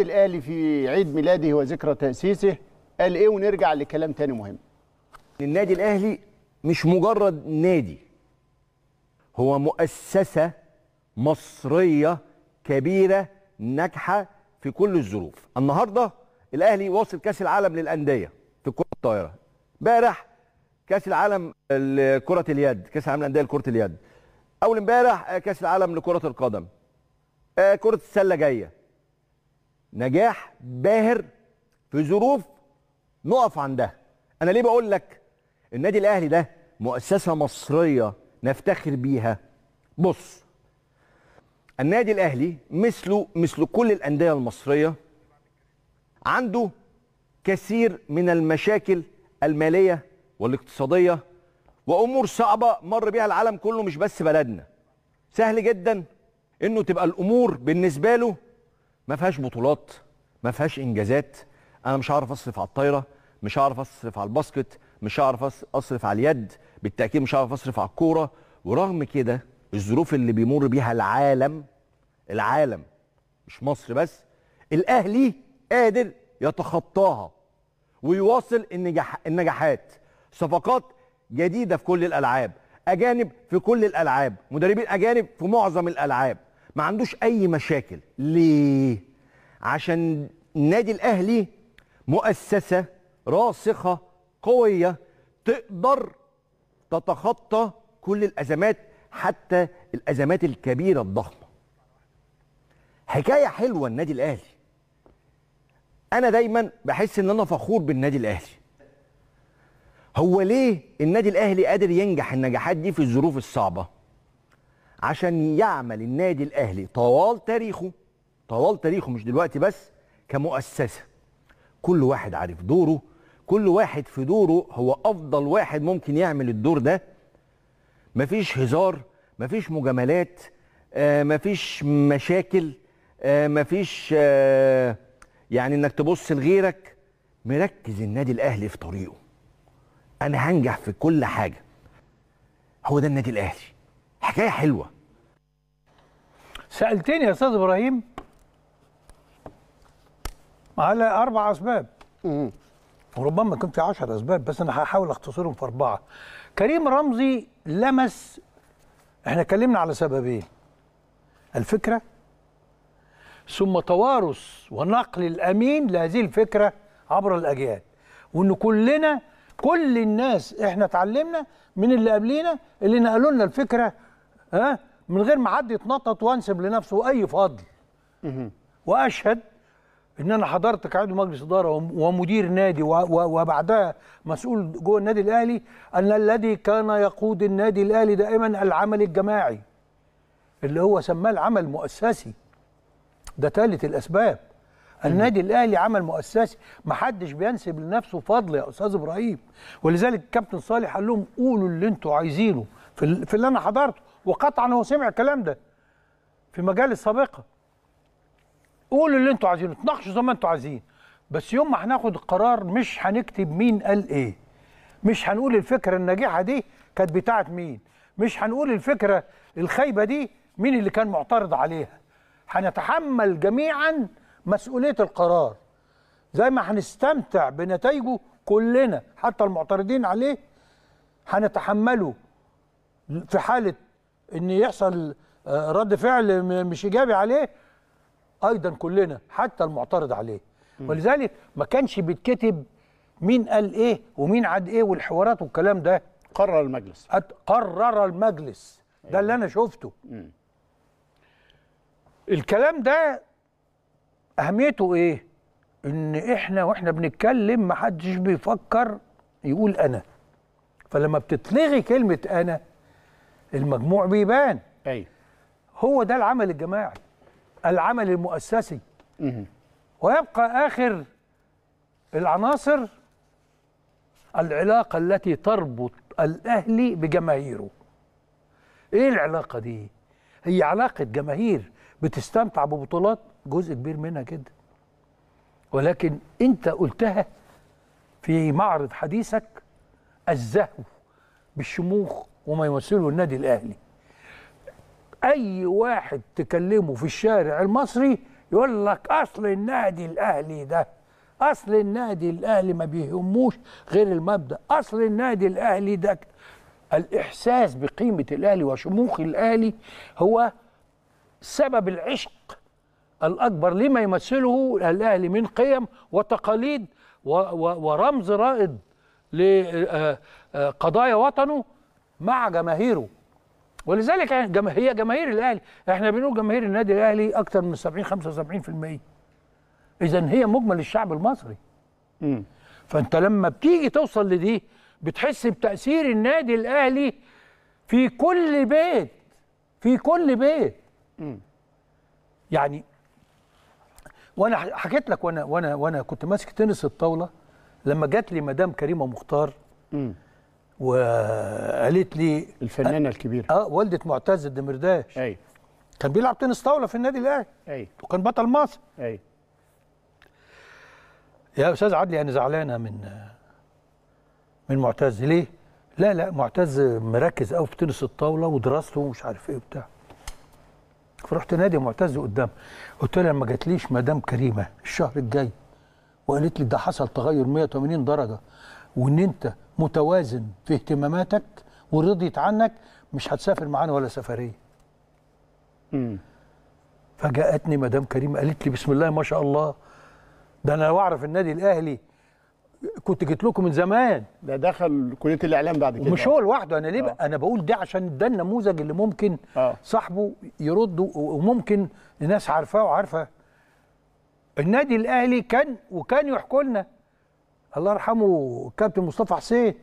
الاهلي في عيد ميلاده وذكرى تأسيسه قال إيه ونرجع لكلام تاني مهم النادي الأهلي مش مجرد نادي هو مؤسسة مصرية كبيرة ناجحة في كل الظروف النهاردة الأهلي واصل كأس العالم للأندية في كرة الطائرة امبارح كأس العالم لكرة اليد كأس العالم للأندية لكرة اليد أول امبارح آه، كأس العالم لكرة القدم آه، كرة السلة جاية نجاح باهر في ظروف نقف عندها انا ليه بقول لك النادي الاهلي ده مؤسسه مصريه نفتخر بيها بص النادي الاهلي مثله مثل كل الانديه المصريه عنده كثير من المشاكل الماليه والاقتصاديه وامور صعبه مر بيها العالم كله مش بس بلدنا سهل جدا انه تبقى الامور بالنسبه له ما فيهاش بطولات ما فيهاش انجازات انا مش هعرف اصرف على الطايره مش هعرف اصرف على الباسكت مش هعرف اصرف على اليد بالتاكيد مش هعرف اصرف على الكوره ورغم كده الظروف اللي بيمر بيها العالم العالم مش مصر بس الاهلي قادر يتخطاها ويواصل النجاح النجاحات صفقات جديده في كل الالعاب اجانب في كل الالعاب مدربين اجانب في معظم الالعاب ما عندوش اي مشاكل ليه عشان النادي الاهلي مؤسسه راسخه قويه تقدر تتخطى كل الازمات حتى الازمات الكبيره الضخمه حكايه حلوه النادي الاهلي انا دايما بحس ان انا فخور بالنادي الاهلي هو ليه النادي الاهلي قادر ينجح النجاحات دي في الظروف الصعبه عشان يعمل النادي الاهلي طوال تاريخه طوال تاريخه مش دلوقتي بس كمؤسسه كل واحد عارف دوره كل واحد في دوره هو افضل واحد ممكن يعمل الدور ده مفيش هزار مفيش مجاملات آه، مفيش مشاكل آه، مفيش آه، يعني انك تبص لغيرك مركز النادي الاهلي في طريقه انا هنجح في كل حاجه هو ده النادي الاهلي حكايه حلوه سالتني يا استاذ ابراهيم على اربع اسباب وربما كنت في 10 اسباب بس انا هحاول اختصرهم في اربعه كريم رمزي لمس احنا اتكلمنا على سببين الفكره ثم توارث ونقل الامين لهذه الفكره عبر الاجيال وان كلنا كل الناس احنا اتعلمنا من اللي قبلينا اللي نقلوا لنا الفكره ها من غير ما حد يتنطط وانسب لنفسه اي فضل واشهد ان انا حضرت قاعده مجلس اداره ومدير نادي وبعدها مسؤول جوه النادي الاهلي ان الذي كان يقود النادي الاهلي دائما العمل الجماعي اللي هو سماه العمل المؤسسي ده ثالث الاسباب النادي الاهلي عمل مؤسسي ما حدش بينسب لنفسه فضل يا استاذ ابراهيم ولذلك الكابتن صالح قال لهم قولوا اللي انتوا عايزينه في اللي انا حضرته وقطعا هو سمع الكلام ده في مجالس سابقه قولوا اللي انتوا عايزينه تناقشوا زي ما انتوا عايزين بس يوم ما هناخد القرار مش هنكتب مين قال ايه مش هنقول الفكره الناجحه دي كانت بتاعه مين مش هنقول الفكره الخايبه دي مين اللي كان معترض عليها هنتحمل جميعا مسؤوليه القرار زي ما هنستمتع بنتائجه كلنا حتى المعترضين عليه هنتحمله في حاله ان يحصل آه، رد فعل مش ايجابي عليه ايضا كلنا حتى المعترض عليه ولذلك ما كانش بيتكتب مين قال ايه ومين عاد ايه والحوارات والكلام ده قرر المجلس قرر المجلس ده اللي انا شفته الكلام ده اهميته ايه ان احنا واحنا بنتكلم محدش بيفكر يقول انا فلما بتتلغي كلمه انا المجموع بيبان ايوه هو ده العمل الجماعي العمل المؤسسي مه. ويبقى آخر العناصر العلاقة التي تربط الأهلي بجماهيره إيه العلاقة دي؟ هي علاقة جماهير بتستمتع ببطولات جزء كبير منها كده ولكن أنت قلتها في معرض حديثك الزهو بالشموخ وما يمثله النادي الاهلي اي واحد تكلمه في الشارع المصري يقول لك اصل النادي الاهلي ده اصل النادي الاهلي ما بيهموش غير المبدا اصل النادي الاهلي ده الاحساس بقيمه الاهلي وشموخ الاهلي هو سبب العشق الاكبر لما يمثله الاهلي من قيم وتقاليد ورمز رائد لقضايا آه، آه، وطنه مع جماهيره ولذلك هي جماهير الاهلي احنا بنقول جماهير النادي الاهلي اكتر من 70 75% اذا هي مجمل الشعب المصري امم فانت لما بتيجي توصل لدي بتحس بتاثير النادي الاهلي في كل بيت في كل بيت امم يعني وانا حكيت لك وانا وانا وانا كنت ماسك تنس الطاوله لما جات لي مدام كريمه مختار امم وقالت لي الفنانه الكبيره اه والده معتز الدمرداش ايوه كان بيلعب تنس طاوله في النادي الاهلي ايوه وكان بطل مصر ايوه يا استاذ عدلي انا زعلانه من من معتز ليه؟ لا لا معتز مركز قوي في تنس الطاوله ودراسته ومش عارف ايه وبتاع فرحت نادي معتز قدام قلت لها ما جاتليش مدام كريمه الشهر الجاي وقالت لي ده حصل تغير 180 درجه وان انت متوازن في اهتماماتك ورضيت عنك مش هتسافر معانا ولا سفريه امم فجاءتني مدام كريم قالت لي بسم الله ما شاء الله ده انا لو اعرف النادي الاهلي كنت جيت لكم من زمان ده دخل كليه الاعلام بعد كده مش هو لوحده انا ليه آه. انا بقول ده عشان ده النموذج اللي ممكن آه. صاحبه يرد وممكن الناس عارفاه وعارفه النادي الاهلي كان وكان يحكوا لنا الله يرحمه الكابتن مصطفى حسين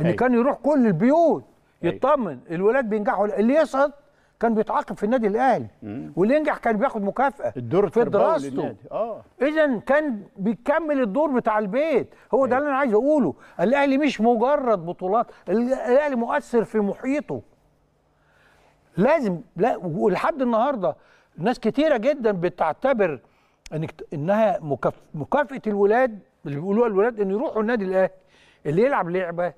ان أيوة. كان يروح كل البيوت أيوة. يطمن الولاد بينجحوا اللي يسقط كان بيتعاقب في النادي الاهلي واللي ينجح كان بياخد مكافاه الدور في دراسته اه اذا كان بيكمل الدور بتاع البيت هو ده أيوة. اللي انا عايز اقوله الاهلي مش مجرد بطولات الاهلي مؤثر في محيطه لازم لا ولحد النهارده ناس كتيره جدا بتعتبر انك انها مكافاه الولاد اللي بيقولوها الولاد ان يروحوا النادي الاهلي اللي يلعب لعبه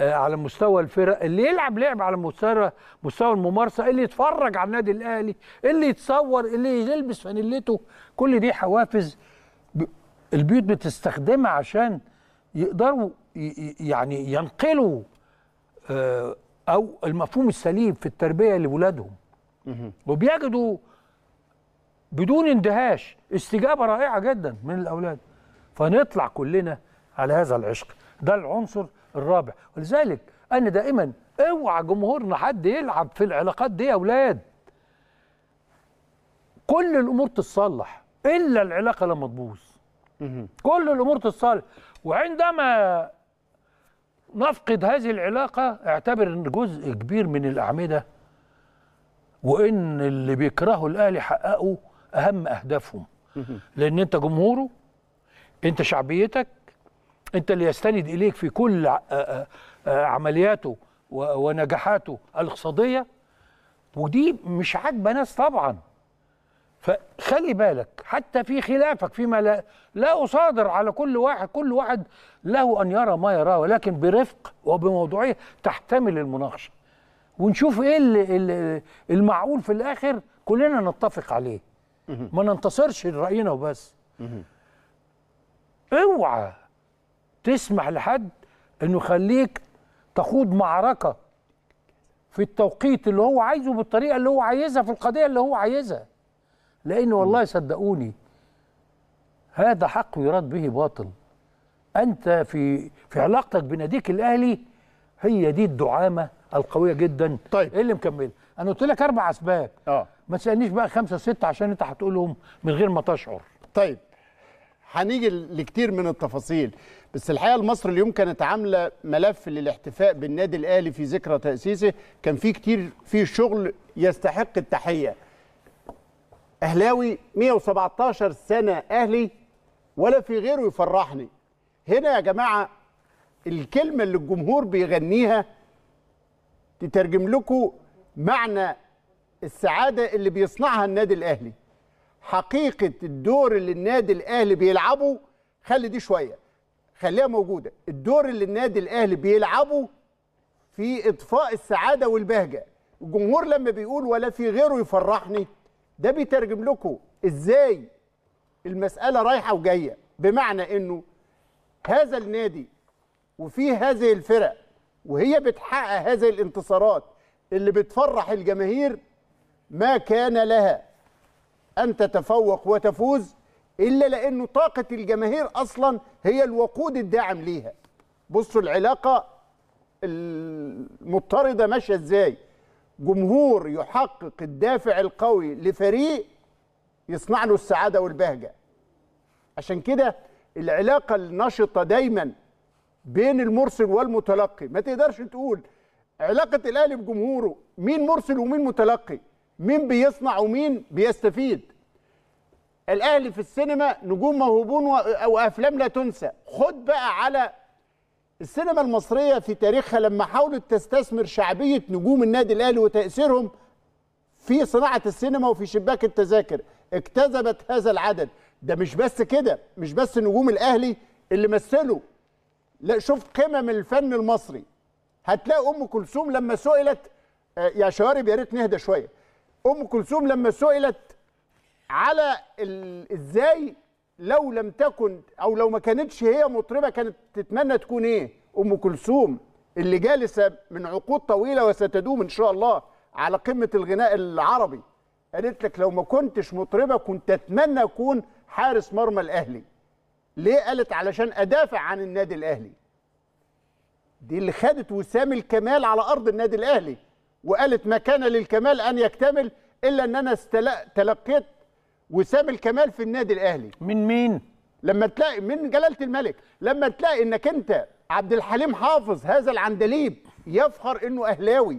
آه، على مستوى الفرق اللي يلعب لعبه على مستوى مستوى الممارسه اللي يتفرج على النادي الاهلي اللي يتصور اللي يلبس فانيلته كل دي حوافز البيوت بتستخدمها عشان يقدروا يعني ينقلوا آه، او المفهوم السليم في التربيه لاولادهم وبيجدوا بدون اندهاش استجابه رائعه جدا من الاولاد فنطلع كلنا على هذا العشق ده العنصر الرابع ولذلك انا دائما اوعى جمهورنا حد يلعب في العلاقات دي يا اولاد كل الامور تتصلح الا العلاقه لما تبوظ كل الامور تتصلح وعندما نفقد هذه العلاقه اعتبر ان جزء كبير من الاعمده وان اللي بيكرهوا الاهلي حققوا اهم اهدافهم لان انت جمهوره انت شعبيتك انت اللي يستند اليك في كل آه، آه، آه، عملياته ونجاحاته الاقتصاديه ودي مش عاجبه ناس طبعا فخلي بالك حتى في خلافك فيما لا لا اصادر على كل واحد كل واحد له ان يرى ما يراه ولكن برفق وبموضوعيه تحتمل المناقشه ونشوف ايه اللي اللي المعقول في الاخر كلنا نتفق عليه ما ننتصرش راينا وبس اوعى تسمح لحد انه يخليك تخوض معركه في التوقيت اللي هو عايزه بالطريقه اللي هو عايزها في القضيه اللي هو عايزها لان والله صدقوني هذا حق يراد به باطل انت في في علاقتك بناديك الاهلي هي دي الدعامه القويه جدا طيب إيه اللي مكمله انا قلت لك اربع اسباب اه ما تسالنيش بقى خمسه سته عشان انت هتقولهم من غير ما تشعر طيب هنيجي لكتير من التفاصيل بس الحقيقه مصر اليوم كانت عامله ملف للاحتفاء بالنادي الاهلي في ذكرى تاسيسه كان فيه كتير فيه شغل يستحق التحيه اهلاوي 117 سنه اهلي ولا في غيره يفرحني هنا يا جماعه الكلمه اللي الجمهور بيغنيها تترجم لكم معنى السعاده اللي بيصنعها النادي الاهلي حقيقه الدور اللي النادي الاهلي بيلعبه خلي دي شويه خليها موجوده الدور اللي النادي الاهلي بيلعبه في اطفاء السعاده والبهجه الجمهور لما بيقول ولا في غيره يفرحني ده بيترجم لكم ازاي المساله رايحه وجايه بمعنى انه هذا النادي وفيه هذه الفرق وهي بتحقق هذه الانتصارات اللي بتفرح الجماهير ما كان لها أن تتفوق وتفوز إلا لأنه طاقة الجماهير أصلا هي الوقود الداعم ليها بصوا العلاقة المضطردة ماشية إزاي جمهور يحقق الدافع القوي لفريق يصنع له السعادة والبهجة عشان كده العلاقة النشطة دايما بين المرسل والمتلقي ما تقدرش تقول علاقة الأهلي بجمهوره مين مرسل ومين متلقي مين بيصنع ومين بيستفيد الاهلي في السينما نجوم موهوبون وافلام لا تنسى خد بقى على السينما المصريه في تاريخها لما حاولت تستثمر شعبيه نجوم النادي الاهلي وتاثيرهم في صناعه السينما وفي شباك التذاكر اكتذبت هذا العدد ده مش بس كده مش بس نجوم الاهلي اللي مثلوا لا شوف قمم الفن المصري هتلاقي ام كلثوم لما سئلت آه، يا شوارب يا ريت نهدى شويه ام كلثوم لما سئلت على ازاي لو لم تكن او لو ما كانتش هي مطربه كانت تتمنى تكون ايه ام كلثوم اللي جالسه من عقود طويله وستدوم ان شاء الله على قمه الغناء العربي قالت لك لو ما كنتش مطربه كنت اتمنى اكون حارس مرمى الاهلي ليه قالت علشان ادافع عن النادي الاهلي دي اللي خدت وسام الكمال على ارض النادي الاهلي وقالت ما كان للكمال أن يكتمل إلا أن أنا تلقيت وسام الكمال في النادي الأهلي من مين؟ لما تلاقي من جلالة الملك لما تلاقي أنك أنت عبد الحليم حافظ هذا العندليب يفخر أنه أهلاوي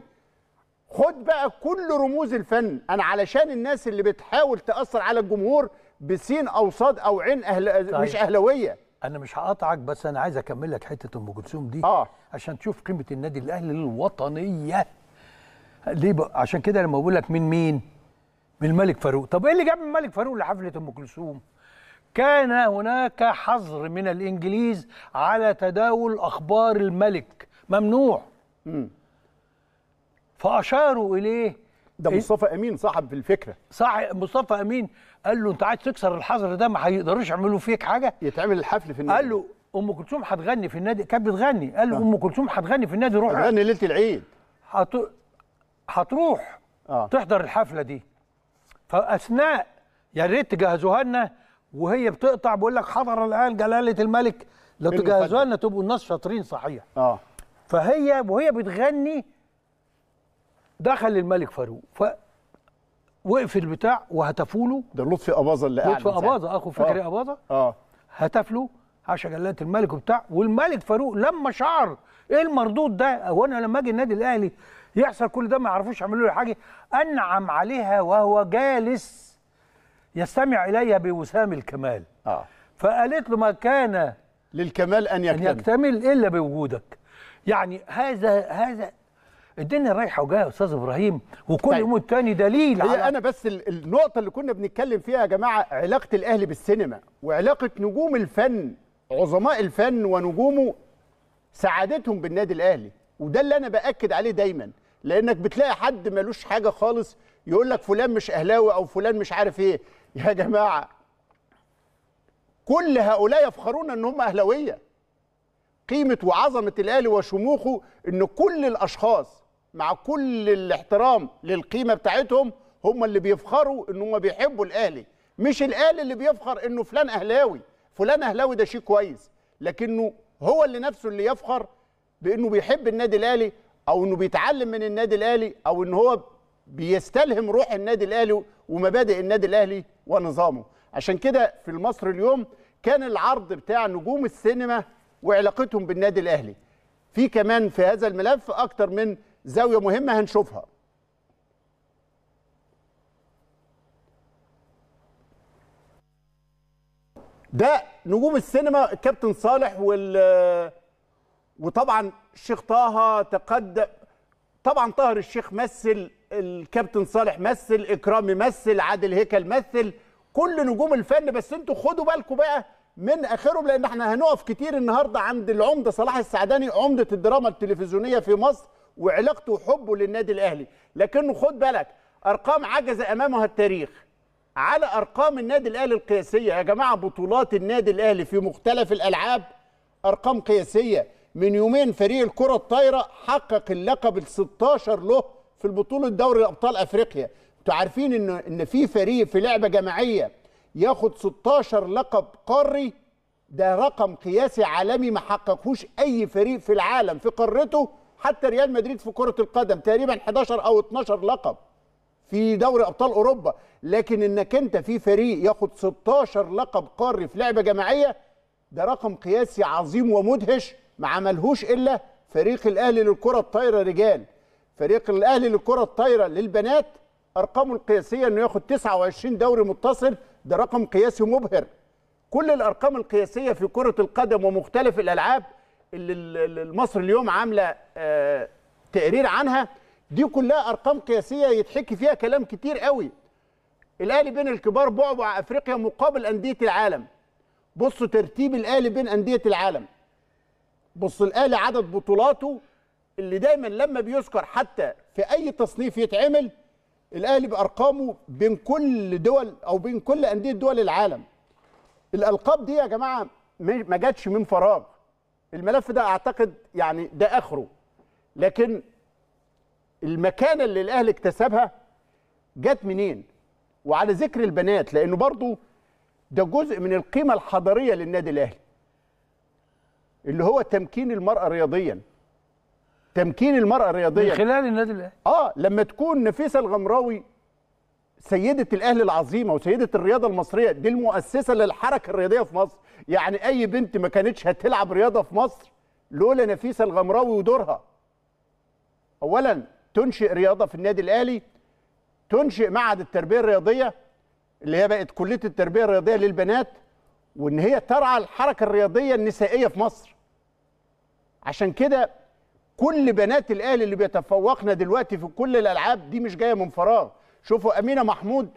خد بقى كل رموز الفن أنا علشان الناس اللي بتحاول تأثر على الجمهور بسين أو صاد أو عين أهل... طيب. مش اهلاويه انا مش هقاطعك بس انا عايز اكمل لك حته ام كلثوم دي آه. عشان تشوف قيمه النادي الاهلي الوطنيه ليه بقى؟ عشان كده لما بقول لك من مين؟ من الملك فاروق طب ايه اللي جاب الملك فاروق لحفله ام كلثوم كان هناك حظر من الانجليز على تداول اخبار الملك ممنوع مم. فاشاروا اليه ده إيه؟ مصطفى امين صاحب الفكره صح مصطفى امين قال له انت عايز تكسر الحظر ده ما هيقدروش يعملوا فيك حاجه يتعمل الحفل في النادي قال له ام كلثوم هتغني في النادي كانت بتغني قال له آه. ام كلثوم هتغني في النادي روح هتغني ليله العيد هتروح آه. تحضر الحفله دي فاثناء يا ريت تجهزوها لنا وهي بتقطع بقول لك حضر الان جلاله الملك لو تجهزوها لنا تبقوا الناس شاطرين صحيح اه فهي وهي بتغني دخل الملك فاروق ف وقف البتاع وهتفوا له ده لطفي اباظه اللي قاعد لطفي اباظه اخو فكري آه. اباظه اه هتف له عشان جلاله الملك وبتاع والملك فاروق لما شعر ايه المردود ده وانا لما اجي النادي الاهلي يحصل كل ده ما يعرفوش يعملوا له حاجه انعم عليها وهو جالس يستمع الي بوسام الكمال آه. فقالت له ما كان للكمال ان يكتمل, أن يكتمل الا بوجودك يعني هذا هذا الدنيا رايحه وجايه يا استاذ ابراهيم وكل طيب. يوم التاني دليل هي على... انا بس النقطه اللي كنا بنتكلم فيها يا جماعه علاقه الاهلي بالسينما وعلاقه نجوم الفن عظماء الفن ونجومه سعادتهم بالنادي الاهلي وده اللي انا باكد عليه دايما لانك بتلاقي حد ملوش حاجه خالص يقول لك فلان مش اهلاوي او فلان مش عارف ايه يا جماعه كل هؤلاء يفخرون ان هم اهلاويه قيمه وعظمه الاهلي وشموخه ان كل الاشخاص مع كل الاحترام للقيمه بتاعتهم هم اللي بيفخروا ان هم بيحبوا الاهلي مش الاهلي اللي بيفخر انه فلان اهلاوي فلان اهلاوي ده شيء كويس لكنه هو اللي نفسه اللي يفخر بانه بيحب النادي الاهلي او انه بيتعلم من النادي الاهلي او ان هو بيستلهم روح النادي الاهلي ومبادئ النادي الاهلي ونظامه عشان كده في مصر اليوم كان العرض بتاع نجوم السينما وعلاقتهم بالنادي الاهلي في كمان في هذا الملف اكتر من زاويه مهمه هنشوفها ده نجوم السينما الكابتن صالح وال وطبعا الشيخ طه تقدم طبعا طاهر الشيخ مثل الكابتن صالح مثل اكرامي مثل عادل هيكل مثل كل نجوم الفن بس انتوا خدوا بالكم بقى من اخرهم لان احنا هنقف كتير النهارده عند العمده صلاح السعداني عمده الدراما التلفزيونيه في مصر وعلاقته وحبه للنادي الاهلي لكنه خد بالك ارقام عجز امامها التاريخ على ارقام النادي الاهلي القياسيه يا جماعه بطولات النادي الاهلي في مختلف الالعاب ارقام قياسيه من يومين فريق الكره الطايره حقق اللقب ال 16 له في البطوله دوري ابطال افريقيا انتوا عارفين ان ان في فريق في لعبه جماعيه ياخد 16 لقب قاري ده رقم قياسي عالمي ما حققهوش اي فريق في العالم في قارته حتى ريال مدريد في كره القدم تقريبا 11 او 12 لقب في دوري ابطال اوروبا لكن انك انت في فريق ياخد 16 لقب قاري في لعبه جماعيه ده رقم قياسي عظيم ومدهش ما عملهوش الا فريق الاهلي للكره الطايره رجال فريق الاهلي للكره الطايره للبنات ارقامه القياسيه انه ياخد 29 دوري متصل ده رقم قياسي مبهر كل الارقام القياسيه في كره القدم ومختلف الالعاب اللي مصر اليوم عامله آه، تقرير عنها دي كلها ارقام قياسيه يتحكي فيها كلام كتير قوي الاهلي بين الكبار بعبع افريقيا مقابل انديه العالم بصوا ترتيب الاهلي بين انديه العالم بص الاهلي عدد بطولاته اللي دايما لما بيذكر حتى في اي تصنيف يتعمل الاهلي بارقامه بين كل دول او بين كل انديه دول العالم الالقاب دي يا جماعه ما جاتش من فراغ الملف ده اعتقد يعني ده اخره لكن المكانه اللي الاهلي اكتسبها جت منين وعلى ذكر البنات لانه برضو ده جزء من القيمه الحضاريه للنادي الاهلي اللي هو تمكين المرأة رياضيا تمكين المرأة رياضيا من خلال النادي الأهلي اه لما تكون نفيسة الغمراوي سيدة الأهلي العظيمة وسيدة الرياضة المصرية دي المؤسسة للحركة الرياضية في مصر يعني أي بنت ما كانتش هتلعب رياضة في مصر لولا نفيسة الغمراوي ودورها أولا تنشئ رياضة في النادي الأهلي تنشئ معهد التربية الرياضية اللي هي بقت كلية التربية الرياضية للبنات وإن هي ترعى الحركة الرياضية النسائية في مصر عشان كده كل بنات الاهلي اللي بيتفوقنا دلوقتي في كل الالعاب دي مش جايه من فراغ شوفوا امينه محمود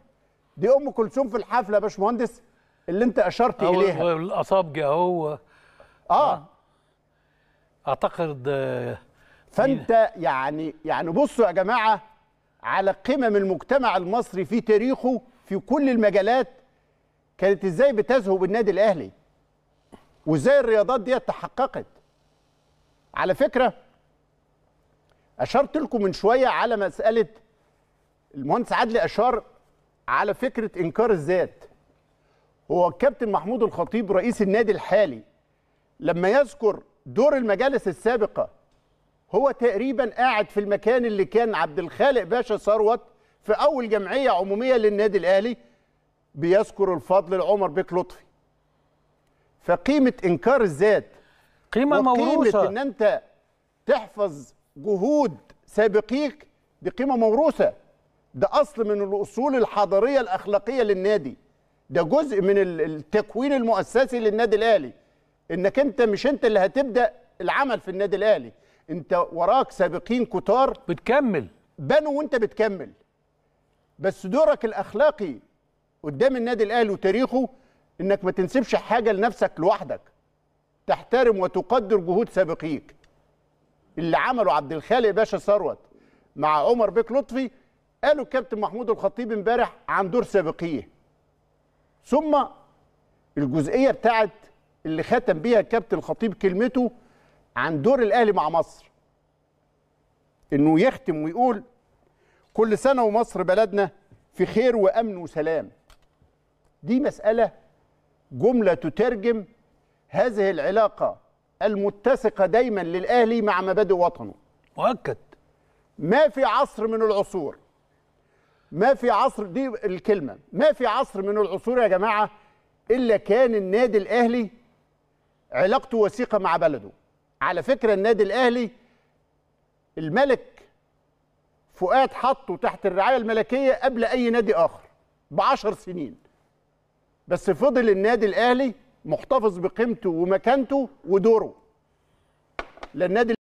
دي ام كلثوم في الحفله يا باشمهندس اللي انت اشرت اليها الاصابج اهو اه اعتقد آه، فانت يعني يعني بصوا يا جماعه على قمم المجتمع المصري في تاريخه في كل المجالات كانت ازاي بتزهو بالنادي الاهلي وازاي الرياضات دي تحققت على فكره اشرت لكم من شويه على مساله المهندس عدلي اشار على فكره انكار الذات هو الكابتن محمود الخطيب رئيس النادي الحالي لما يذكر دور المجالس السابقه هو تقريبا قاعد في المكان اللي كان عبد الخالق باشا ثروت في اول جمعيه عموميه للنادي الاهلي بيذكر الفضل لعمر بيك لطفي فقيمه انكار الذات قيمه موروثه ان انت تحفظ جهود سابقيك دي قيمه موروثه ده اصل من الاصول الحضاريه الاخلاقيه للنادي ده جزء من التكوين المؤسسي للنادي الاهلي انك انت مش انت اللي هتبدا العمل في النادي الاهلي انت وراك سابقين كتار بتكمل بنوا وانت بتكمل بس دورك الاخلاقي قدام النادي الاهلي وتاريخه انك ما تنسبش حاجه لنفسك لوحدك تحترم وتقدر جهود سابقيك اللي عمله عبد الخالق باشا ثروت مع عمر بيك لطفي قالوا الكابتن محمود الخطيب امبارح عن دور سابقيه ثم الجزئيه بتاعت اللي ختم بيها الكابتن الخطيب كلمته عن دور الاهلي مع مصر انه يختم ويقول كل سنه ومصر بلدنا في خير وامن وسلام دي مساله جمله تترجم هذه العلاقة المتسقة دايما للأهلي مع مبادئ وطنه مؤكد ما في عصر من العصور ما في عصر دي الكلمة ما في عصر من العصور يا جماعة إلا كان النادي الأهلي علاقته وثيقة مع بلده على فكرة النادي الأهلي الملك فؤاد حطه تحت الرعاية الملكية قبل أي نادي آخر بعشر سنين بس فضل النادي الأهلي محتفظ بقيمته ومكانته ودوره للنادي